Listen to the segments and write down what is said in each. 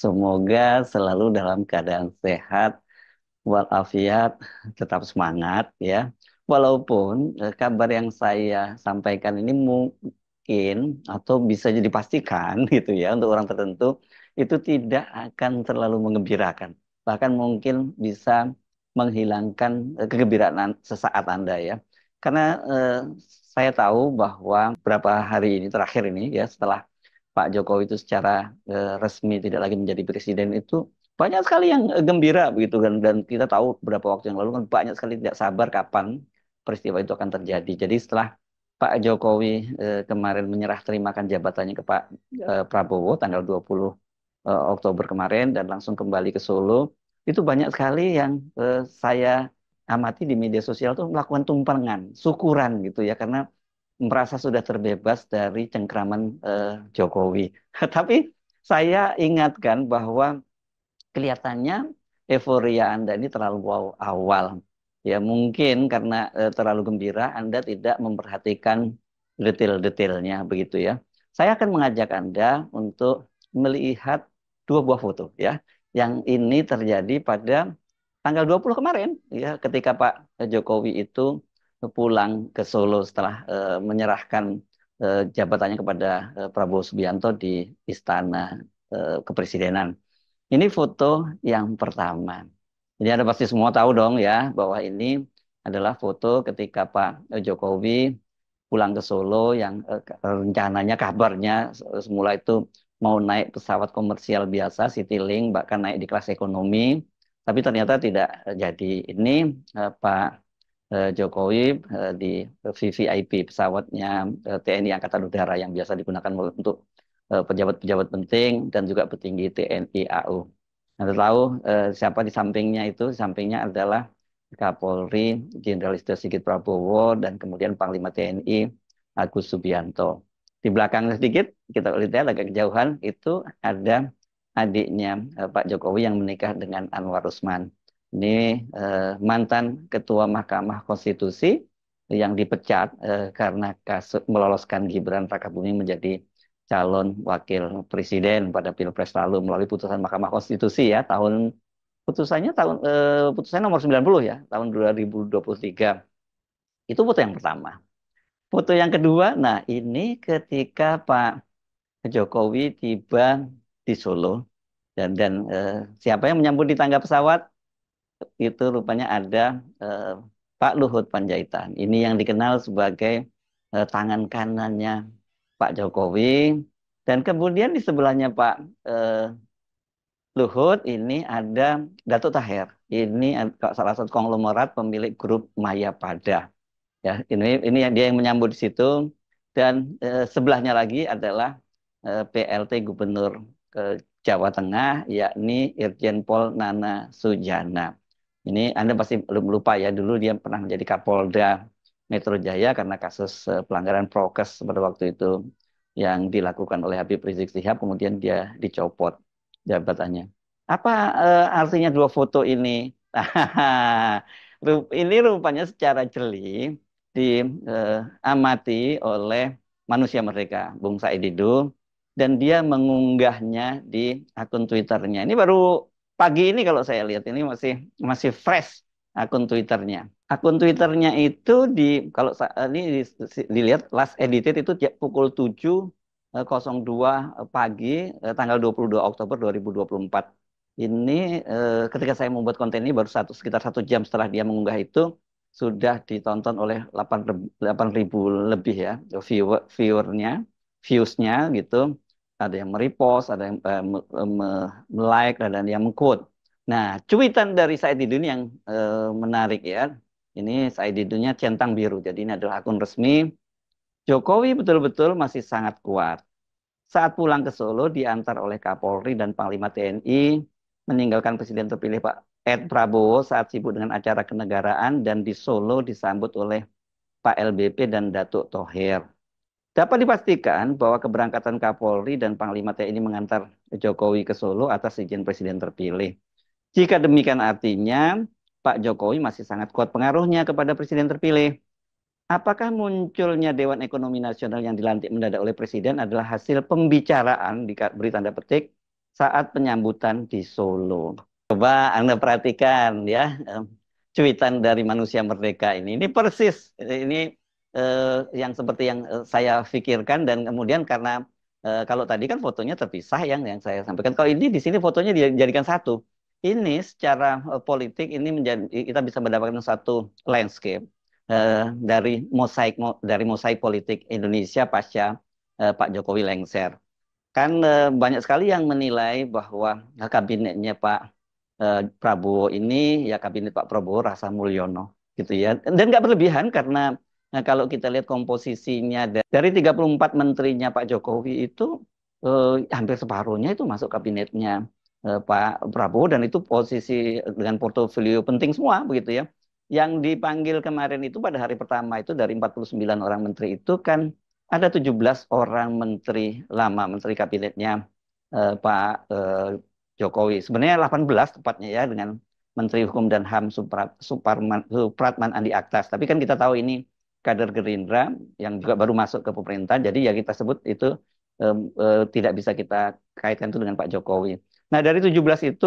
Semoga selalu dalam keadaan sehat walafiat, tetap semangat ya. Walaupun eh, kabar yang saya sampaikan ini mungkin atau bisa jadi pastikan gitu ya untuk orang tertentu itu tidak akan terlalu mengembirakan. Bahkan mungkin bisa menghilangkan eh, kegembiraan sesaat Anda ya. Karena eh, saya tahu bahwa berapa hari ini terakhir ini ya setelah Pak Jokowi itu secara e, resmi tidak lagi menjadi presiden itu banyak sekali yang e, gembira begitu kan dan kita tahu beberapa waktu yang lalu kan banyak sekali tidak sabar kapan peristiwa itu akan terjadi. Jadi setelah Pak Jokowi e, kemarin menyerah terimakan jabatannya ke Pak Prabowo tanggal 20 eh, Oktober kemarin dan langsung kembali ke Solo, itu banyak sekali yang saya amati di media sosial tuh melakukan tumpengan, syukuran gitu ya karena merasa sudah terbebas dari cengkraman eh, Jokowi. Tapi saya ingatkan bahwa kelihatannya euforia Anda ini terlalu awal. Ya mungkin karena eh, terlalu gembira Anda tidak memperhatikan detail-detailnya begitu ya. Saya akan mengajak Anda untuk melihat dua buah foto ya. Yang ini terjadi pada tanggal 20 kemarin ya ketika Pak Jokowi itu pulang ke Solo setelah uh, menyerahkan uh, jabatannya kepada uh, Prabowo Subianto di Istana uh, Kepresidenan. Ini foto yang pertama. Jadi ada pasti semua tahu dong ya bahwa ini adalah foto ketika Pak Jokowi pulang ke Solo yang rencananya kabarnya semula itu mau naik pesawat komersial biasa Citylink bahkan naik di kelas ekonomi tapi ternyata tidak jadi ini eh, Pak Eh, Jokowi eh, di VVIP pesawatnya eh, TNI Angkatan Udara yang biasa digunakan untuk pejabat-pejabat penting dan juga petinggi TNI AU. Anda nah, tahu siapa di sampingnya itu? Di sampingnya adalah Kapolri Jenderal Istio Sigit Prabowo dan kemudian Panglima TNI Agus Subianto. Di belakang sedikit kita lihat ya, agak kejauhan itu ada adiknya Pak Jokowi yang menikah dengan Anwar Usman ini eh, mantan ketua Mahkamah Konstitusi yang dipecat eh, karena kasus meloloskan Gibran Raka menjadi calon wakil presiden pada Pilpres lalu melalui putusan Mahkamah Konstitusi ya tahun putusannya tahun eh, putusannya nomor 90 ya tahun 2023. Itu foto yang pertama. Foto yang kedua, nah ini ketika Pak Jokowi tiba di Solo dan dan eh, siapa yang menyambut di tangga pesawat? itu rupanya ada eh, Pak Luhut Panjaitan. Ini yang dikenal sebagai eh, tangan kanannya Pak Jokowi. Dan kemudian di sebelahnya Pak eh, Luhut ini ada Datuk Tahir Ini salah satu konglomerat pemilik grup Maya Pada Ya, ini ini dia yang menyambut di situ dan eh, sebelahnya lagi adalah eh, PLT Gubernur eh, Jawa Tengah yakni Irjen Pol Nana Sujana. Ini Anda pasti belum lupa ya, dulu dia pernah menjadi Kapolda Metro Jaya karena kasus eh, pelanggaran prokes pada waktu itu yang dilakukan oleh Habib Rizik Sihab, kemudian dia dicopot jabatannya. Apa eh, artinya dua foto ini? ini rupanya secara jeli diamati eh, oleh manusia mereka, Bung Saididu, dan dia mengunggahnya di akun Twitternya. Ini baru pagi ini kalau saya lihat ini masih masih fresh akun Twitternya. Akun Twitternya itu di kalau ini dilihat last edited itu pukul tujuh 7.02 eh, eh, pagi eh, tanggal 22 Oktober 2024. Ini ketika saya membuat konten ini baru satu sekitar satu jam setelah dia mengunggah itu sudah ditonton oleh 8.000 lebih ya viewer viewernya viewsnya gitu ada yang merepost, ada yang eh, eh melike, ada yang mengquote. Nah, cuitan dari Said Didun yang eh, menarik ya. Ini Said Didunnya centang biru. Jadi ini adalah akun resmi. Jokowi betul-betul masih sangat kuat. Saat pulang ke Solo diantar oleh Kapolri dan Panglima TNI meninggalkan Presiden terpilih Pak Ed Prabowo saat sibuk dengan acara kenegaraan dan di Solo disambut oleh Pak LBP dan Datuk Tohir. Dapat dipastikan bahwa keberangkatan Kapolri dan Panglima TNI mengantar Jokowi ke Solo atas izin Presiden terpilih. Jika demikian artinya Pak Jokowi masih sangat kuat pengaruhnya kepada Presiden terpilih. Apakah munculnya Dewan Ekonomi Nasional yang dilantik mendadak oleh Presiden adalah hasil pembicaraan di beri tanda petik saat penyambutan di Solo? Coba Anda perhatikan ya eh, cuitan dari manusia merdeka ini. Ini persis, ini eh, yang seperti yang eh, saya pikirkan dan kemudian karena eh, kalau tadi kan fotonya terpisah yang yang saya sampaikan. Kalau ini di sini fotonya dijadikan satu. Ini secara eh, politik ini menjadi kita bisa mendapatkan satu landscape eh, dari mosaik mo, dari mosaik politik Indonesia pasca eh, Pak Jokowi lengser. Kan eh, banyak sekali yang menilai bahwa kabinetnya Pak eh, Prabowo ini ya kabinet Pak Prabowo rasa Mulyono gitu ya dan nggak berlebihan karena Nah, kalau kita lihat komposisinya dari 34 menterinya Pak Jokowi itu eh, hampir separuhnya itu masuk kabinetnya eh, Pak Prabowo dan itu posisi dengan portofolio penting semua begitu ya. Yang dipanggil kemarin itu pada hari pertama itu dari 49 orang menteri itu kan ada 17 orang menteri lama, menteri kabinetnya eh, Pak eh, Jokowi. Sebenarnya 18 tepatnya ya dengan Menteri Hukum dan HAM Supratman Andi Aktas. Tapi kan kita tahu ini kader Gerindra yang juga baru masuk ke pemerintahan. Jadi ya kita sebut itu eh, uh, tidak bisa kita kaitkan itu dengan Pak Jokowi. Nah dari 17 itu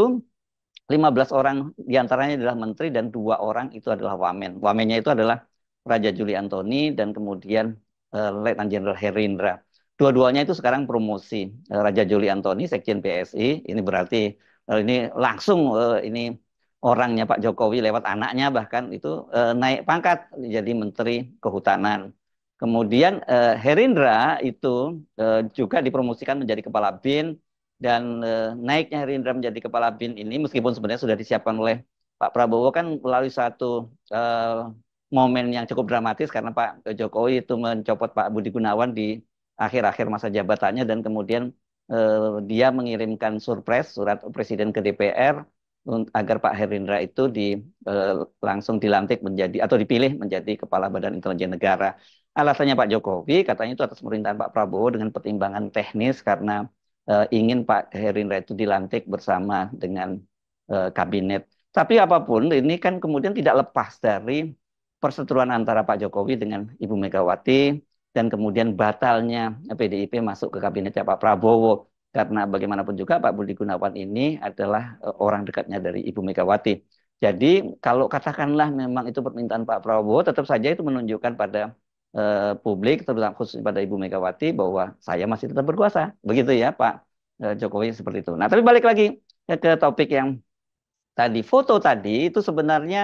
15 orang diantaranya adalah menteri dan dua orang itu adalah wamen. Wamennya itu adalah Raja Juli Antoni dan kemudian eh, Letnan Jenderal Herindra. Dua-duanya itu sekarang promosi. Eh, Raja Juli Antoni, Sekjen PSI, ini berarti eh, ini langsung eh, ini orangnya Pak Jokowi lewat anaknya bahkan itu eh, naik pangkat jadi Menteri Kehutanan. Kemudian eh, Herindra itu eh, juga dipromosikan menjadi Kepala BIN dan eh, naiknya Herindra menjadi Kepala BIN ini meskipun sebenarnya sudah disiapkan oleh Pak Prabowo kan melalui satu eh, momen yang cukup dramatis karena Pak Jokowi itu mencopot Pak Budi Gunawan di akhir-akhir masa jabatannya dan kemudian eh, dia mengirimkan surpres surat presiden ke DPR agar Pak Herindra itu di, eh, langsung dilantik menjadi atau dipilih menjadi Kepala Badan Intelijen Negara. Alasannya Pak Jokowi katanya itu atas pemerintahan Pak Prabowo dengan pertimbangan teknis karena eh, ingin Pak Herindra itu dilantik bersama dengan eh, kabinet. Tapi apapun ini kan kemudian tidak lepas dari perseteruan antara Pak Jokowi dengan Ibu Megawati dan kemudian batalnya PDIP masuk ke kabinetnya Pak Prabowo karena bagaimanapun juga Pak Budi Gunawan ini adalah eh, orang dekatnya dari Ibu Megawati. Jadi kalau katakanlah memang itu permintaan Pak Prabowo, tetap saja itu menunjukkan pada uh, publik, terutama khususnya pada Ibu Megawati bahwa saya masih tetap berkuasa, begitu ya Pak uh, Jokowi seperti itu. Nah, tapi balik lagi ke, ya ke topik yang tadi foto tadi itu sebenarnya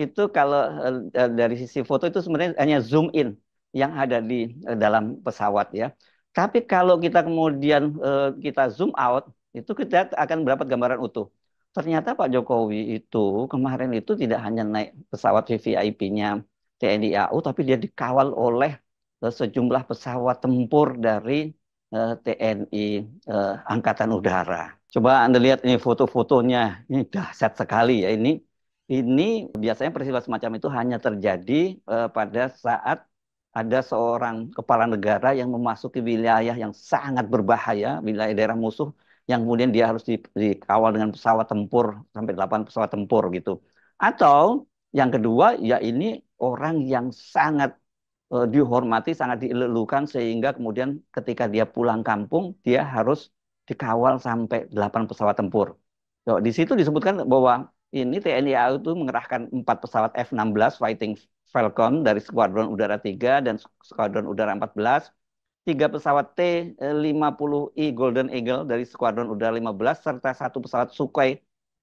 itu kalau uh, dari sisi foto itu sebenarnya hanya zoom in yang ada di uh, dalam pesawat ya. Tapi kalau kita kemudian eh, kita zoom out, itu kita akan mendapat gambaran utuh. Ternyata Pak Jokowi itu kemarin itu tidak hanya naik pesawat VVIP-nya TNI AU, tapi dia dikawal oleh eh, sejumlah pesawat tempur dari uh, eh, TNI uh, eh, Angkatan Udara. Coba Anda lihat ini foto-fotonya, ini dahsyat sekali ya ini. Ini biasanya peristiwa semacam itu hanya terjadi uh, pada saat ada seorang kepala negara yang memasuki wilayah yang sangat berbahaya, wilayah daerah musuh, yang kemudian dia harus di, dikawal dengan pesawat tempur sampai delapan pesawat tempur gitu. Atau yang kedua ya ini orang yang sangat eh, dihormati, sangat dielulukan sehingga kemudian ketika dia pulang kampung dia harus dikawal sampai delapan pesawat tempur. So, di situ disebutkan bahwa ini TNI AU itu mengerahkan empat pesawat F-16 fighting Falcon dari Skuadron Udara 3 dan Skuadron Udara 14, tiga pesawat T-50I e, Golden Eagle dari Skuadron Udara 15, serta satu pesawat Sukhoi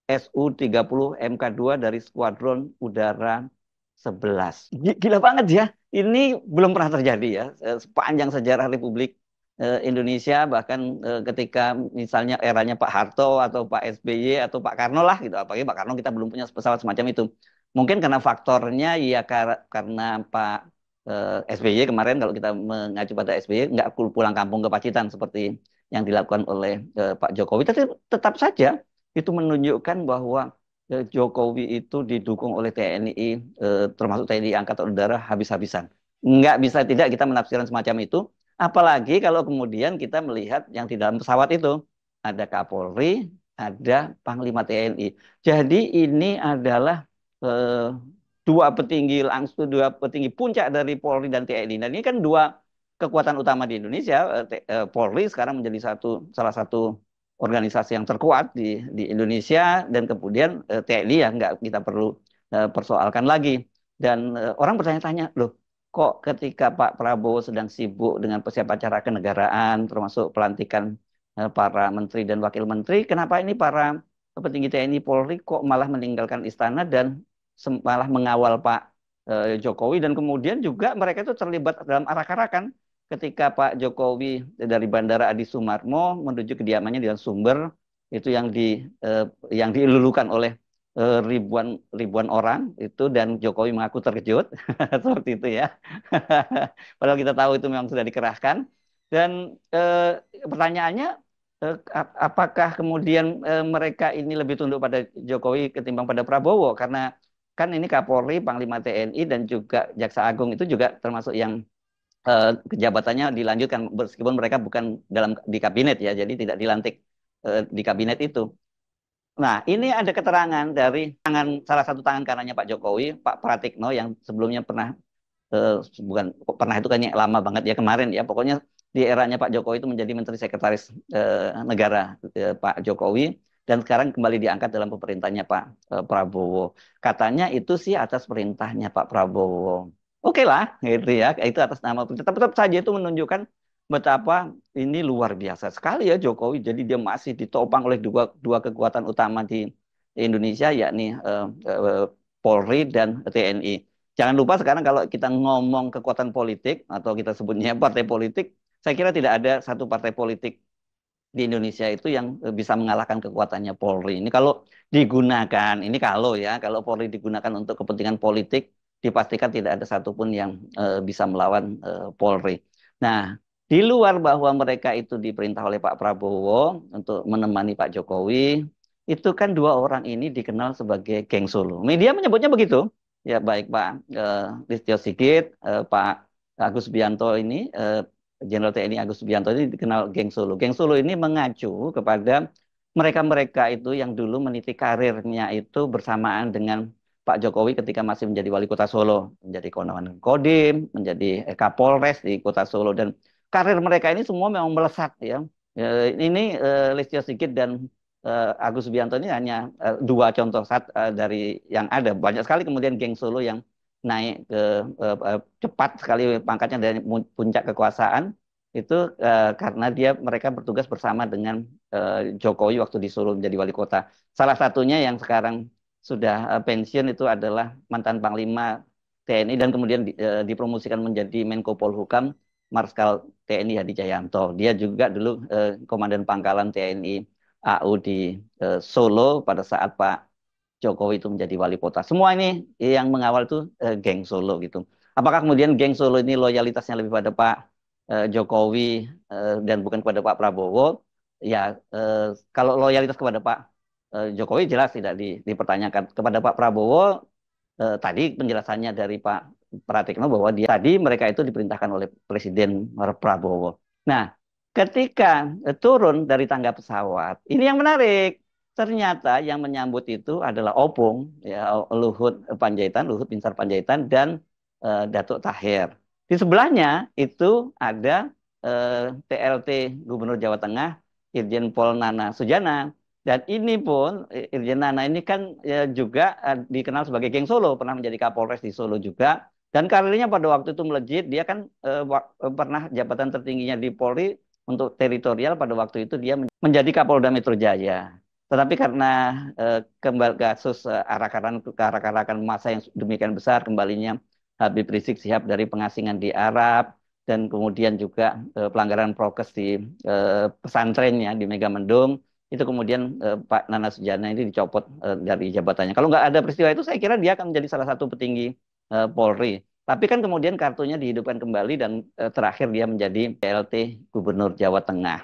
Su-30 MK2 dari Skuadron Udara 11. Gila banget ya, ini belum pernah terjadi ya, eh, sepanjang sejarah Republik eh, Indonesia bahkan eh, ketika misalnya eranya Pak Harto atau Pak SBY atau Pak Karno lah gitu apalagi Pak Karno kita belum punya pesawat semacam itu Mungkin karena faktornya ya kar karena Pak eh, SBY kemarin kalau kita mengacu pada SBY nggak pulang kampung ke Pacitan seperti yang dilakukan oleh eh, Pak Jokowi. Tapi tetap saja itu menunjukkan bahwa eh, Jokowi itu didukung oleh TNI eh, termasuk TNI Angkatan Udara habis-habisan. Nggak bisa tidak kita menafsirkan semacam itu. Apalagi kalau kemudian kita melihat yang di dalam pesawat itu ada Kapolri, ada Panglima TNI. Jadi ini adalah Eh, dua petinggi langsung dua petinggi puncak dari Polri dan TNI. Dan ini kan dua kekuatan utama di Indonesia. Eh, eh, Polri sekarang menjadi satu salah satu organisasi yang terkuat di di Indonesia dan kemudian TNI ya nggak kita perlu persoalkan lagi. Dan orang bertanya-tanya, loh kok ketika Pak Prabowo sedang sibuk dengan persiapan acara kenegaraan termasuk pelantikan para menteri dan wakil menteri, kenapa ini para petinggi TNI Polri kok malah meninggalkan istana dan malah mengawal Pak eh, Jokowi dan kemudian juga mereka itu terlibat dalam arak-arakan ketika Pak Jokowi dari Bandara Adi Sumarmo menuju kediamannya di Sumber itu yang di eh, yang dilulukan oleh eh, ribuan ribuan orang itu dan Jokowi mengaku terkejut seperti itu ya padahal kita tahu itu memang sudah dikerahkan dan eh, pertanyaannya eh, apakah kemudian eh, mereka ini lebih tunduk pada Jokowi ketimbang pada Prabowo karena kan ini Kapolri, Panglima TNI dan juga Jaksa Agung itu juga termasuk yang eh, jabatannya dilanjutkan meskipun mereka bukan dalam di kabinet ya, jadi tidak dilantik eh, di kabinet itu. Nah, ini ada keterangan dari tangan salah satu tangan kanannya Pak Jokowi, Pak Pratikno yang sebelumnya pernah eh, bukan pernah itu kan ya, lama banget ya kemarin ya, pokoknya di eranya Pak Jokowi itu menjadi Menteri Sekretaris eh, Negara eh, Pak Jokowi dan sekarang kembali diangkat dalam pemerintahnya Pak eh, Prabowo. Katanya itu sih atas perintahnya Pak Prabowo. Oke okay lah, gitu ya. Itu atas nama pemerintah. Tapi tetap saja itu menunjukkan betapa ini luar biasa sekali ya Jokowi. Jadi dia masih ditopang oleh dua dua kekuatan utama di Indonesia yakni eh, eh, Polri dan TNI. Jangan lupa sekarang kalau kita ngomong kekuatan politik atau kita sebutnya partai politik, saya kira tidak ada satu partai politik di Indonesia itu yang eh, bisa mengalahkan kekuatannya Polri. Ini kalau digunakan, ini kalau ya, kalau Polri digunakan untuk kepentingan politik, dipastikan tidak ada satupun yang e, bisa melawan e, Polri. Nah, di luar bahwa mereka itu diperintah oleh Pak Prabowo untuk menemani Pak Jokowi, itu kan dua orang ini dikenal sebagai geng Solo. Media menyebutnya begitu. Ya baik Pak e, Listio Sigit, e, Pak Agus Bianto ini e, Jenderal TNI Agus Subianto ini dikenal geng Solo. Geng Solo ini mengacu kepada mereka-mereka itu yang dulu meniti karirnya itu bersamaan dengan Pak Jokowi ketika masih menjadi wali kota Solo, menjadi konawan Kodim, menjadi eh, Kapolres di kota Solo dan karir mereka ini semua memang melesat ya. ya ini uh, Listio Sigit dan eh, Agus Subianto ini hanya dua contoh saat dari yang ada. Banyak sekali kemudian geng Solo yang naik ke uh, cepat sekali pangkatnya dari puncak kekuasaan itu uh, karena dia mereka bertugas bersama dengan uh, Jokowi waktu disuruh menjadi wali kota. Salah satunya yang sekarang sudah uh, pensiun itu adalah mantan panglima TNI dan kemudian di, uh, dipromosikan menjadi Menko Polhukam Marskal TNI Hadi Cahyanto. Dia juga dulu uh, komandan pangkalan TNI AU di uh, Solo pada saat Pak Jokowi itu menjadi wali kota. Semua ini yang mengawal itu eh, geng Solo gitu. Apakah kemudian geng Solo ini loyalitasnya lebih pada Pak eh, Jokowi eh, dan bukan kepada Pak Prabowo? Ya, eh, kalau loyalitas kepada Pak eh, Jokowi jelas tidak di, dipertanyakan. Kepada Pak Prabowo eh, tadi penjelasannya dari Pak Pratikno bahwa dia tadi mereka itu diperintahkan oleh Presiden Prabowo. Nah, ketika eh, turun dari tangga pesawat, ini yang menarik Ternyata yang menyambut itu adalah Opung, ya Luhut Panjaitan, Luhut pinsar Panjaitan dan uh, Datuk Tahir. Di sebelahnya itu ada uh, eh, TLT Gubernur Jawa Tengah, Irjen Pol Nana Sujana. Dan ini pun Irjen Nana ini kan ya, juga uh, dikenal sebagai geng Solo, pernah menjadi Kapolres di Solo juga. Dan karirnya pada waktu itu melejit, dia kan pernah jabatan tertingginya di Polri untuk teritorial pada waktu itu dia menjadi Kapolda Metro Jaya. Tetapi karena eh, kembali kasus eh, arak-arakan arak-arakan masa yang demikian besar kembalinya Habib Rizik siap dari pengasingan di Arab dan kemudian juga eh, pelanggaran prokes di eh, pesantrennya di Megamendung itu kemudian eh, Pak Nana Sujana ini dicopot eh, dari jabatannya. Kalau nggak ada peristiwa itu saya kira dia akan menjadi salah satu petinggi eh, Polri. Tapi kan kemudian kartunya dihidupkan kembali dan eh, terakhir dia menjadi PLT Gubernur Jawa Tengah.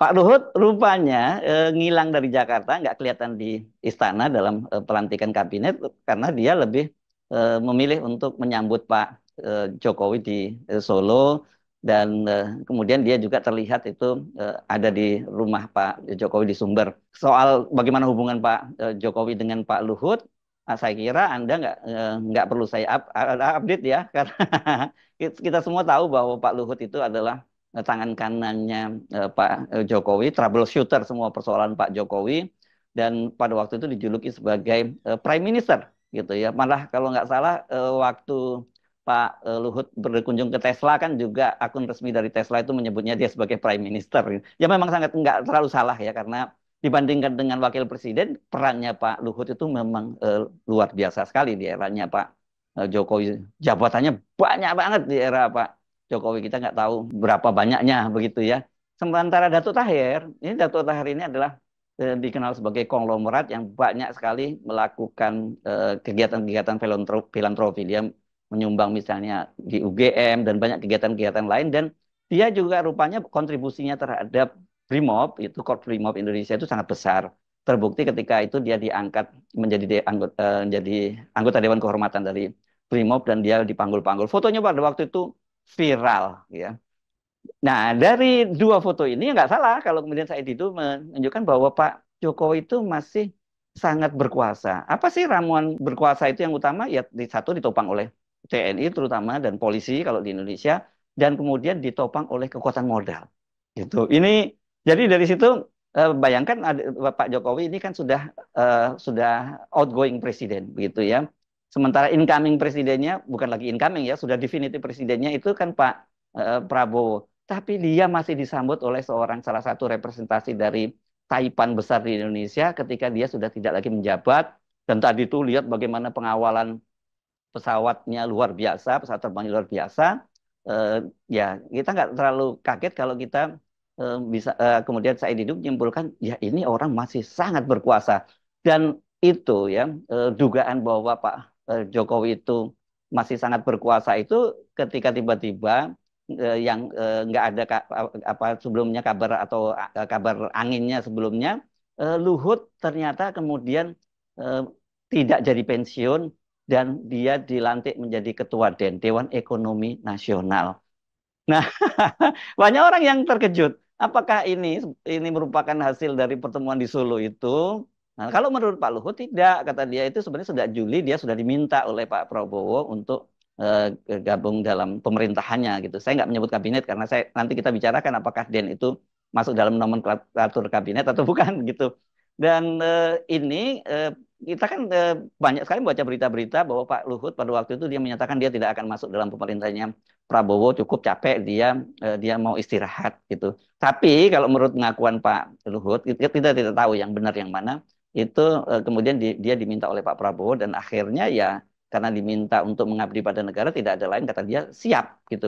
Pak Luhut rupanya e, ngilang dari Jakarta, nggak kelihatan di istana dalam e, pelantikan kabinet karena dia lebih e, memilih untuk menyambut Pak e, Jokowi di e, Solo dan e, kemudian dia juga terlihat itu e, ada di rumah Pak Jokowi di Sumber. Soal bagaimana hubungan Pak e, Jokowi dengan Pak Luhut, ah, saya kira Anda nggak e, nggak perlu saya up, update ya karena kita semua tahu bahwa Pak Luhut itu adalah Eh, tangan kanannya uh, Pak eh, Jokowi, troubleshooter semua persoalan Pak Jokowi dan pada waktu itu dijuluki sebagai uh, Prime Minister gitu ya. Malah kalau nggak salah uh, waktu Pak Luhut berkunjung ke Tesla kan juga akun resmi dari Tesla itu menyebutnya dia sebagai Prime Minister. Ya memang sangat nggak terlalu salah ya karena dibandingkan dengan Wakil Presiden perannya Pak Luhut itu memang uh, luar biasa sekali di eranya Pak Jokowi. Jabatannya banyak banget di era Pak Jokowi kita nggak tahu berapa banyaknya begitu ya. Sementara Datuk Tahir, ini Datuk Tahir ini adalah eh, dikenal sebagai konglomerat yang banyak sekali melakukan eh, kegiatan-kegiatan filantropi. Dia menyumbang misalnya di UGM dan banyak kegiatan-kegiatan lain dan dia juga rupanya kontribusinya terhadap BRIMOB itu Korp BRIMOB Indonesia itu sangat besar terbukti ketika itu dia diangkat menjadi di anggota, eh, menjadi anggota dewan kehormatan dari Brimob dan dia dipanggul-panggul. Fotonya pada waktu itu viral ya. Nah, dari dua foto ini ya nggak salah kalau kemudian Said itu menunjukkan bahwa Pak Jokowi itu masih sangat berkuasa. Apa sih ramuan berkuasa itu yang utama? Ya di satu ditopang oleh TNI terutama dan polisi kalau di Indonesia dan kemudian ditopang oleh kekuatan modal. Gitu. Ini jadi dari situ eh, bayangkan Pak Jokowi ini kan sudah eh, sudah outgoing presiden begitu ya. Sementara incoming presidennya bukan lagi incoming ya, sudah definitif presidennya itu kan Pak eh, Prabowo. Tapi dia masih disambut oleh seorang salah satu representasi dari Taipan besar di Indonesia ketika dia sudah tidak lagi menjabat dan tadi itu lihat bagaimana pengawalan pesawatnya luar biasa, pesawat terbangnya luar biasa. Eh, ya kita nggak terlalu kaget kalau kita eh, bisa eh, kemudian saya hidup menyimpulkan ya ini orang masih sangat berkuasa dan itu ya eh, dugaan bahwa Pak Eh, Jokowi itu masih sangat berkuasa itu ketika tiba-tiba eh, yang eh, nggak ada apa sebelumnya kabar atau kabar anginnya sebelumnya Luhut ternyata kemudian tidak jadi pensiun dan dia dilantik menjadi ketua DEN Dewan Ekonomi Nasional. Nah, banyak orang yang terkejut. Apakah ini ini merupakan hasil dari pertemuan di Solo itu Nah, kalau menurut Pak Luhut tidak, kata dia itu sebenarnya sejak Juli dia sudah diminta oleh Pak Prabowo untuk eh, gabung dalam pemerintahannya gitu. Saya nggak menyebut kabinet karena saya nanti kita bicarakan apakah Den itu masuk dalam nomenklatur kabinet atau bukan gitu. Dan eh, ini eh, kita kan banyak sekali membaca berita-berita bahwa Pak Luhut pada waktu itu dia menyatakan dia tidak akan masuk dalam pemerintahnya Prabowo cukup capek dia dia mau istirahat gitu. Tapi kalau menurut pengakuan Pak Luhut kita tidak tahu yang benar yang mana itu uh, kemudian di, dia diminta oleh Pak Prabowo dan akhirnya ya karena diminta untuk mengabdi pada negara tidak ada lain kata dia siap gitu.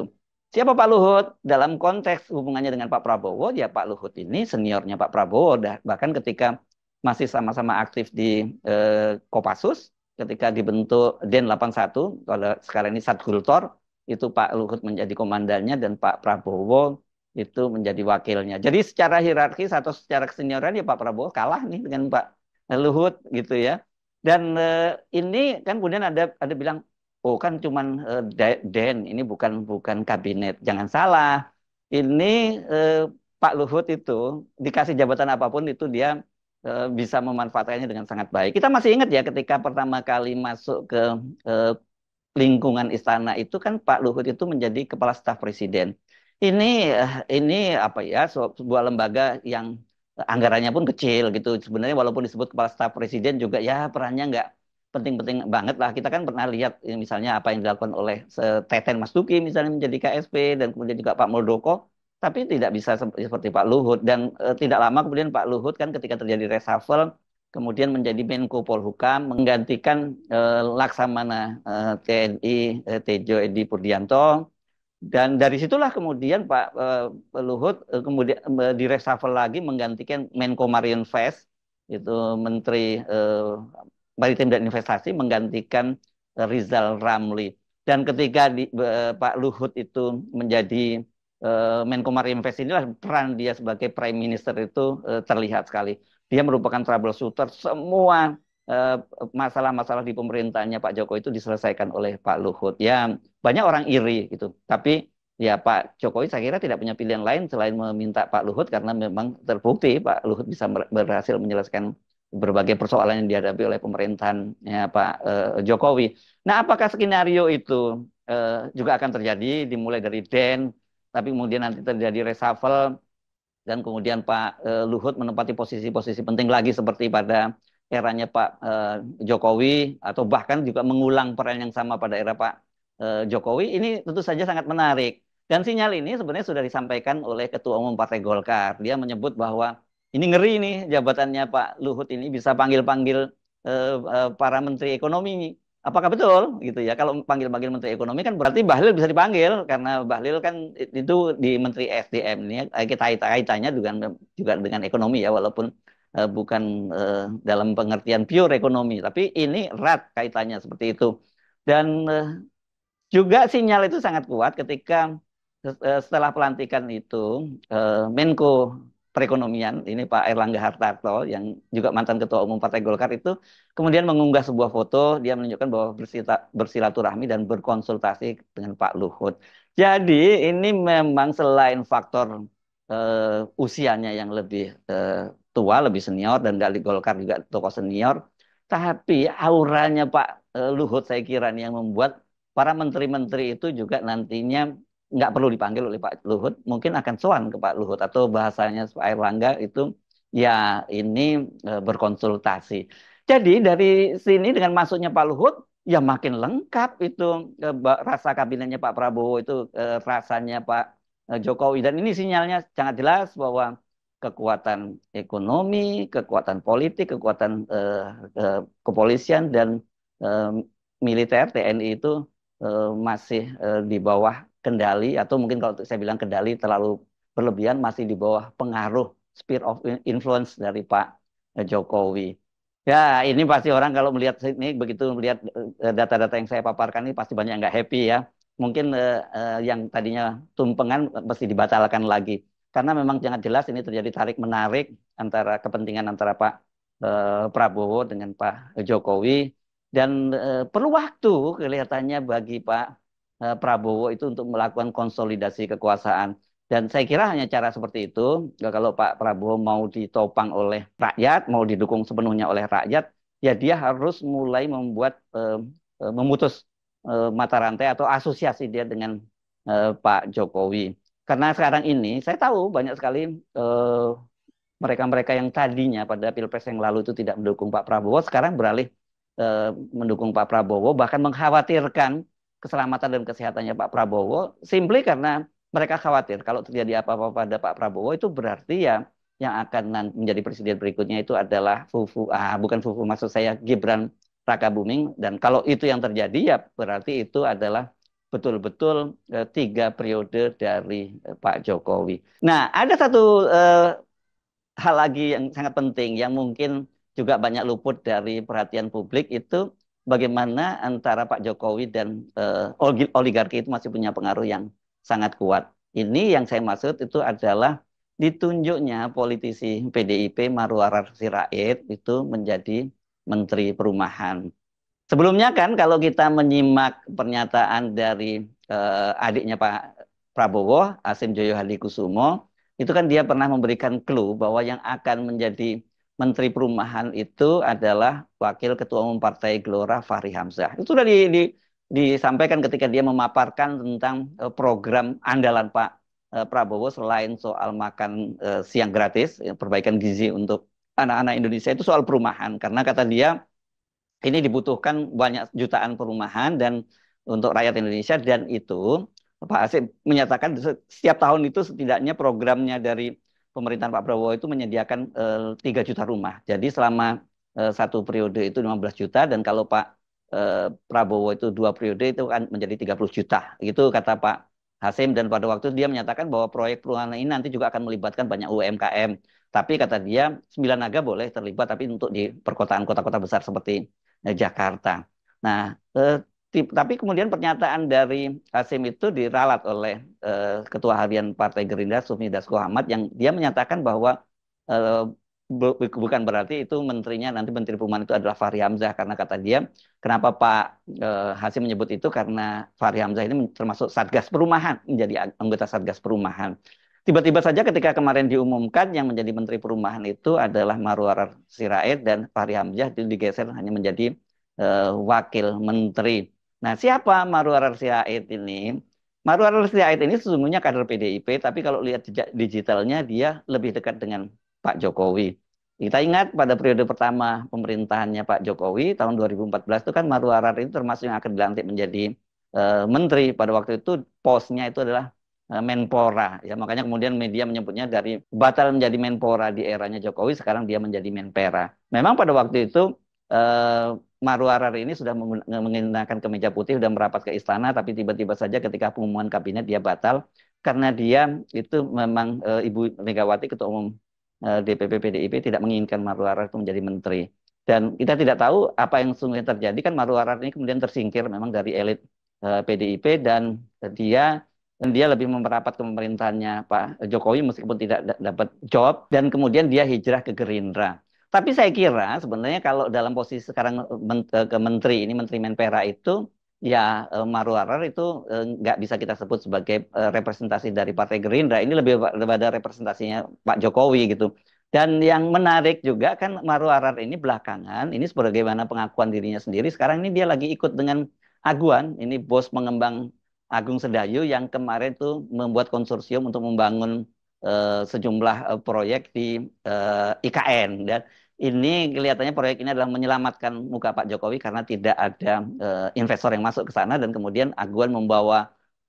Siapa Pak Luhut? Dalam konteks hubungannya dengan Pak Prabowo, ya Pak Luhut ini seniornya Pak Prabowo. Dah, bahkan ketika masih sama-sama aktif di eh, Kopassus, ketika dibentuk e Den 81, kalau sekarang ini Satgultor, itu Pak Luhut menjadi komandannya dan Pak Prabowo itu menjadi wakilnya. Jadi secara hierarki atau secara kesenioran ya Pak Prabowo kalah nih dengan Pak Luhut gitu ya. Dan uh, ini kan kemudian ada ada bilang oh kan cuman eh, Den ini bukan bukan kabinet. Jangan salah. Ini uh, Pak Luhut itu dikasih jabatan apapun itu dia uh, bisa memanfaatkannya dengan sangat baik. Kita masih ingat ya ketika pertama kali masuk ke uh, lingkungan istana itu kan Pak Luhut itu menjadi kepala staf presiden. Ini ini apa ya sebuah lembaga yang anggarannya pun kecil gitu. Sebenarnya walaupun disebut kepala staf presiden juga ya perannya nggak penting-penting banget lah. Kita kan pernah lihat ya, misalnya apa yang dilakukan oleh Teten Mas Duki misalnya menjadi KSP dan kemudian juga Pak Muldoko tapi tidak bisa seperti Pak Luhut dan e, tidak lama kemudian Pak Luhut kan ketika terjadi reshuffle kemudian menjadi Menko Polhukam menggantikan e, Laksamana e, eh, TNI e, Tejo Edi Purdianto dan dari situlah kemudian Pak eh, Luhut eh, kemudian eh, diresafel lagi menggantikan Menko Fest itu Menteri uh, Maritim dan Investasi menggantikan Rizal Ramli dan ketika di, uh, Pak Luhut itu menjadi uh, Menko Fest inilah peran dia sebagai Prime Minister itu uh, terlihat sekali dia merupakan troubleshooter semua Eh, masalah-masalah di pemerintahnya Pak Jokowi itu diselesaikan oleh Pak Luhut. Ya banyak orang iri gitu. Tapi ya Pak Jokowi saya kira tidak punya pilihan lain selain meminta Pak Luhut karena memang terbukti Pak Luhut bisa berhasil menyelesaikan berbagai persoalan yang dihadapi oleh pemerintahan ya, Pak eh, Jokowi. Nah, apakah skenario itu eh, juga akan terjadi dimulai dari Den tapi kemudian nanti terjadi reshuffle dan kemudian Pak eh, Luhut menempati posisi-posisi penting lagi seperti pada eranya Pak eh, Jokowi atau bahkan juga mengulang peran yang sama pada era Pak eh, Jokowi ini tentu saja sangat menarik. Dan sinyal ini sebenarnya sudah disampaikan oleh Ketua Umum Partai Golkar. Dia menyebut bahwa ini ngeri nih jabatannya Pak Luhut ini bisa panggil-panggil eh, eh para menteri ekonomi. Apakah betul gitu ya? Kalau panggil-panggil menteri ekonomi kan berarti Bahlil bisa dipanggil karena Bahlil kan itu di Menteri SDM ini eh, kita kaitannya juga juga dengan ekonomi ya walaupun Eh, bukan eh, dalam pengertian pure ekonomi, tapi ini erat kaitannya seperti itu. Dan eh, juga sinyal itu sangat kuat ketika setelah pelantikan itu Menko Perekonomian ini Pak Erlangga Hartarto yang juga mantan Ketua Umum Partai Golkar itu kemudian mengunggah sebuah foto dia menunjukkan bahwa bersilaturahmi dan berkonsultasi dengan Pak Luhut. Jadi ini memang selain faktor uh, usianya yang lebih uh, tua, lebih senior dan dari Golkar juga tokoh senior. Tapi auranya Pak e, Luhut saya kira yang membuat para menteri-menteri itu juga nantinya nggak perlu dipanggil oleh Pak Luhut, mungkin akan soan ke Pak Luhut atau bahasanya Pak Erlangga itu ya ini e, berkonsultasi. Jadi dari sini dengan masuknya Pak Luhut ya makin lengkap itu e, rasa kabinetnya Pak Prabowo itu rasanya Pak Jokowi dan ini sinyalnya sangat jelas bahwa kekuatan ekonomi, kekuatan politik, kekuatan eh, eh kepolisian dan eh, militer TNI itu eh, masih eh, di bawah kendali atau mungkin kalau saya bilang kendali terlalu berlebihan masih di bawah pengaruh spirit of influence dari Pak eh, Jokowi. Ya, ini pasti orang kalau melihat ini begitu melihat eh, data-data yang saya paparkan ini pasti banyak yang nggak happy ya. Mungkin eh, eh, yang tadinya tumpengan pasti dibatalkan lagi karena memang sangat jelas ini terjadi tarik menarik antara kepentingan antara Pak eh, Prabowo dengan Pak Jokowi dan eh, perlu waktu kelihatannya bagi Pak eh, Prabowo itu untuk melakukan konsolidasi kekuasaan dan saya kira hanya cara seperti itu ya kalau Pak Prabowo mau ditopang oleh rakyat mau didukung sepenuhnya oleh rakyat ya dia harus mulai membuat eh, eh memutus eh, mata rantai atau asosiasi dia dengan eh, Pak Jokowi karena sekarang ini saya tahu banyak sekali eh, mereka-mereka yang tadinya pada pilpres yang lalu itu tidak mendukung Pak Prabowo sekarang beralih eh, mendukung Pak Prabowo bahkan mengkhawatirkan keselamatan dan kesehatannya Pak Prabowo simply karena mereka khawatir kalau terjadi apa-apa pada Pak Prabowo itu berarti ya yang akan menjadi presiden berikutnya itu adalah Fufu ah bukan Fufu maksud saya Gibran Raka Buming dan kalau itu yang terjadi ya berarti itu adalah betul-betul eh, tiga periode dari eh, Pak Jokowi. Nah, ada satu eh, hal lagi yang sangat penting yang mungkin juga banyak luput dari perhatian publik itu bagaimana antara Pak Jokowi dan eh, oligarki itu masih punya pengaruh yang sangat kuat. Ini yang saya maksud itu adalah ditunjuknya politisi PDIP Marwarar Sirait itu menjadi Menteri Perumahan. Sebelumnya kan kalau kita menyimak pernyataan dari uh, adiknya Pak Prabowo, Asim Joyo Hadikusumo, itu kan dia pernah memberikan clue bahwa yang akan menjadi Menteri Perumahan itu adalah Wakil Ketua Umum Partai Gelora Fahri Hamzah. Itu sudah di, di, disampaikan ketika dia memaparkan tentang uh, program andalan Pak uh, Prabowo selain soal makan uh, siang gratis, ya, perbaikan gizi untuk anak-anak Indonesia itu soal perumahan. Karena kata dia ini dibutuhkan banyak jutaan perumahan dan untuk rakyat Indonesia dan itu Pak Asep menyatakan setiap tahun itu setidaknya programnya dari pemerintahan Pak Prabowo itu menyediakan eh, tiga 3 juta rumah. Jadi selama e, satu periode itu 15 juta dan kalau Pak e, Prabowo itu dua periode itu akan menjadi 30 juta. Itu kata Pak Hasim dan pada waktu dia menyatakan bahwa proyek perumahan ini nanti juga akan melibatkan banyak UMKM. Tapi kata dia sembilan naga boleh terlibat tapi untuk di perkotaan kota-kota besar seperti ini. Eh, Jakarta. Nah, eh, tapi kemudian pernyataan dari Hasim itu diralat oleh eh, Ketua Harian Partai Gerindra Sufmi Dasko Ahmad yang dia menyatakan bahwa eh, bukan berarti itu menterinya nanti Menteri Perumahan itu adalah Fahri Hamzah karena kata dia kenapa Pak eh, Hasim menyebut itu karena Fahri Hamzah ini termasuk Satgas Perumahan menjadi anggota Satgas Perumahan tiba-tiba saja ketika kemarin diumumkan yang menjadi Menteri Perumahan itu adalah Marwar Sirait dan Fahri Hamzah itu digeser hanya menjadi uh, Wakil Menteri. Nah, siapa Marwar Sirait ini? Marwar Sirait ini sesungguhnya kader PDIP, tapi kalau lihat jejak digitalnya dia lebih dekat dengan Pak Jokowi. Kita ingat pada periode pertama pemerintahannya Pak Jokowi tahun 2014 itu kan Marwar ini termasuk yang akan dilantik menjadi uh, menteri pada waktu itu posnya itu adalah Eh, Menpora ya makanya kemudian media menyebutnya dari batal menjadi Menpora di eranya Jokowi sekarang dia menjadi Menpera. Memang pada waktu itu eh, Maru ini sudah mengenakan kemeja putih sudah merapat ke istana tapi tiba-tiba saja ketika pengumuman kabinet dia batal karena dia itu memang eh, Ibu Megawati ketua umum eh, DPP PDIP tidak menginginkan Maru itu menjadi menteri dan kita tidak tahu apa yang sungguh terjadi kan Maru ini kemudian tersingkir memang dari elit eh, PDIP dan dia dan dia lebih memperapat ke pemerintahannya Pak Jokowi meskipun tidak dapat job dan kemudian dia hijrah ke Gerindra. Tapi saya kira sebenarnya kalau dalam posisi sekarang eh, ke menteri ini menteri Menpera itu ya eh, Maru Arar itu eh, nggak bisa kita sebut sebagai representasi dari Partai Gerindra. Ini lebih daripada representasinya Pak Jokowi gitu. Dan yang menarik juga kan Maruarar ini belakangan ini sebagaimana pengakuan dirinya sendiri sekarang ini dia lagi ikut dengan Aguan ini bos pengembang Agung Sedayu yang kemarin tuh membuat konsorsium untuk membangun uh, sejumlah uh, proyek di uh, eh, IKN dan ini kelihatannya proyek ini adalah menyelamatkan muka Pak Jokowi karena tidak ada uh, investor yang masuk ke sana dan kemudian Aguan membawa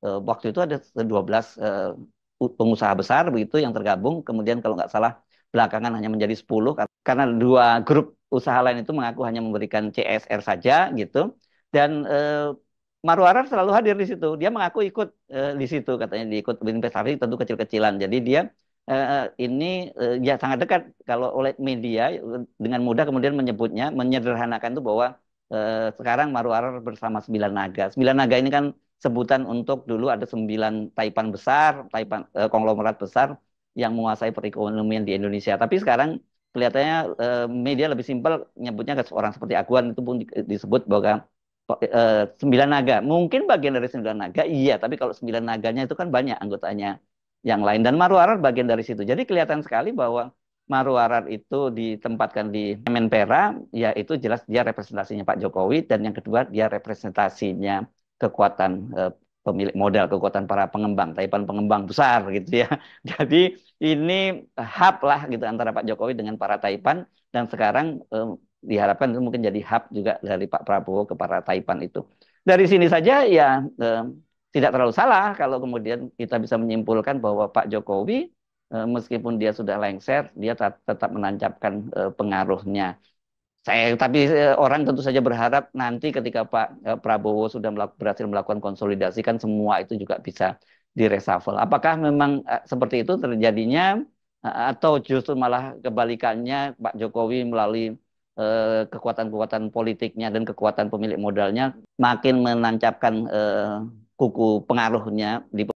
uh, waktu itu ada 12 uh, pengusaha besar begitu yang tergabung kemudian kalau nggak salah belakangan hanya menjadi 10 karena dua grup usaha lain itu mengaku hanya memberikan CSR saja gitu dan uh, Marwarar selalu hadir di situ. Dia mengaku ikut eh, di situ katanya diikut investasi tentu kecil-kecilan. Jadi dia eh, ini eh, ya sangat dekat kalau oleh media dengan mudah kemudian menyebutnya menyederhanakan itu bahwa eh, sekarang Marwarar bersama sembilan naga. Sembilan naga ini kan sebutan untuk dulu ada sembilan taipan besar, taipan eh, konglomerat besar yang menguasai perekonomian di Indonesia. Tapi sekarang kelihatannya eh, media lebih simpel nyebutnya ke seorang seperti Aguan itu pun disebut bahwa Eh, sembilan naga. Mungkin bagian dari sembilan naga, iya. Tapi kalau sembilan naganya itu kan banyak anggotanya yang lain. Dan Maruarar bagian dari situ. Jadi kelihatan sekali bahwa Maruarar itu ditempatkan di Menpera, ya itu jelas dia representasinya Pak Jokowi. Dan yang kedua dia representasinya kekuatan eh, pemilik modal, kekuatan para pengembang, taipan pengembang besar gitu ya. Jadi ini hub lah gitu antara Pak Jokowi dengan para taipan. Dan sekarang eh, diharapkan itu mungkin jadi hub juga dari Pak Prabowo ke para Taipan itu. Dari sini saja ya eh, tidak terlalu salah kalau kemudian kita bisa menyimpulkan bahwa Pak Jokowi eh, meskipun dia sudah lengser, dia tetap menancapkan eh, pengaruhnya. Saya tapi eh, orang tentu saja berharap nanti ketika Pak eh, Prabowo sudah melaku, berhasil melakukan konsolidasi kan semua itu juga bisa diresafel. Apakah memang eh, seperti itu terjadinya eh, atau justru malah kebalikannya Pak Jokowi melalui Eh, kekuatan-kekuatan politiknya dan kekuatan pemilik modalnya makin menancapkan eh, kuku pengaruhnya di